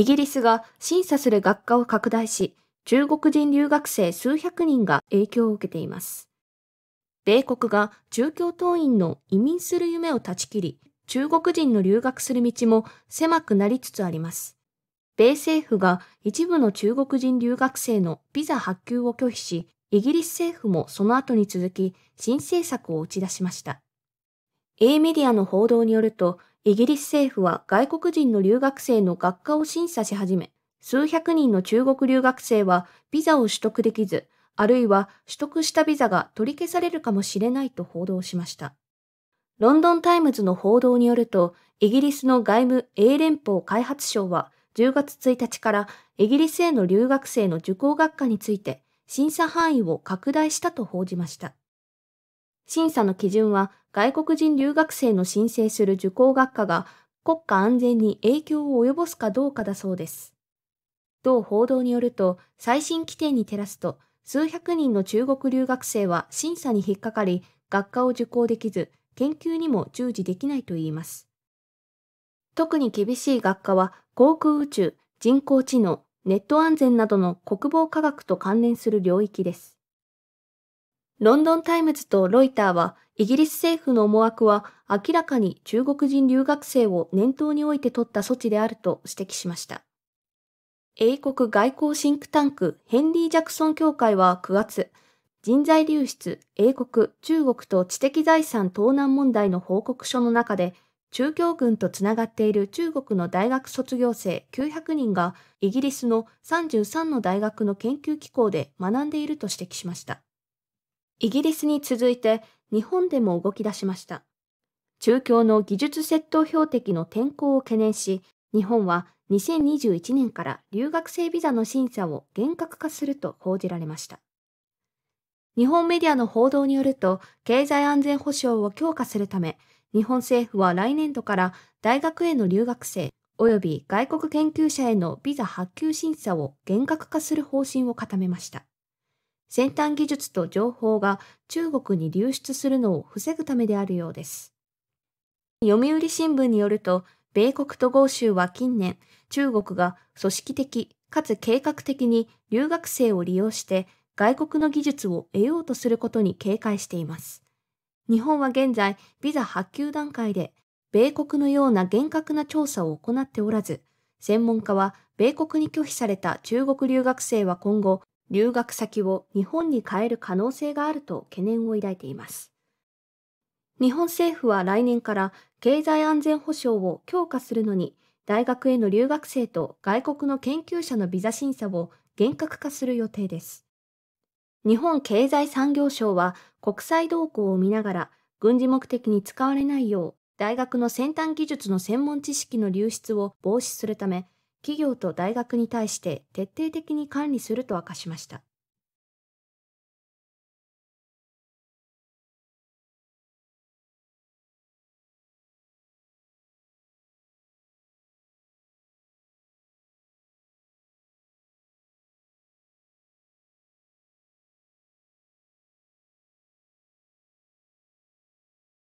イギリスが審査する学科を拡大し、中国人留学生数百人が影響を受けています。米国が中共党員の移民する夢を断ち切り、中国人の留学する道も狭くなりつつあります。米政府が一部の中国人留学生のビザ発給を拒否し、イギリス政府もその後に続き新政策を打ち出しました。A メディアの報道によると、イギリス政府は外国人の留学生の学科を審査し始め、数百人の中国留学生はビザを取得できず、あるいは取得したビザが取り消されるかもしれないと報道しました。ロンドンタイムズの報道によると、イギリスの外務英連邦開発省は10月1日からイギリスへの留学生の受講学科について審査範囲を拡大したと報じました。審査の基準は外国人留学生の申請する受講学科が国家安全に影響を及ぼすかどうかだそうです。同報道によると、最新規定に照らすと、数百人の中国留学生は審査に引っかかり、学科を受講できず、研究にも従事できないといいます。特に厳しい学科は、航空宇宙、人工知能、ネット安全などの国防科学と関連する領域です。ロンドン・タイムズとロイターは、イギリス政府の思惑は明らかに中国人留学生を念頭に置いて取った措置であると指摘しました。英国外交シンクタンクヘンリー・ジャクソン協会は9月、人材流出、英国、中国と知的財産盗難問題の報告書の中で、中共軍とつながっている中国の大学卒業生900人がイギリスの33の大学の研究機構で学んでいると指摘しました。イギリスに続いて日本でも動き出しました。中共の技術窃盗標的の転向を懸念し、日本は2021年から留学生ビザの審査を厳格化すると報じられました。日本メディアの報道によると、経済安全保障を強化するため、日本政府は来年度から大学への留学生及び外国研究者へのビザ発給審査を厳格化する方針を固めました。先端技術と情報が中国に流出するのを防ぐためであるようです。読売新聞によると、米国と豪州は近年、中国が組織的かつ計画的に留学生を利用して外国の技術を得ようとすることに警戒しています。日本は現在、ビザ発給段階で、米国のような厳格な調査を行っておらず、専門家は米国に拒否された中国留学生は今後、留学先を日本に変える可能性があると懸念を抱いています。日本政府は来年から経済安全保障を強化するのに、大学への留学生と外国の研究者のビザ審査を厳格化する予定です。日本経済産業省は国際動向を見ながら軍事目的に使われないよう大学の先端技術の専門知識の流出を防止するため企業と大学に対して徹底的に管理すると明かしました。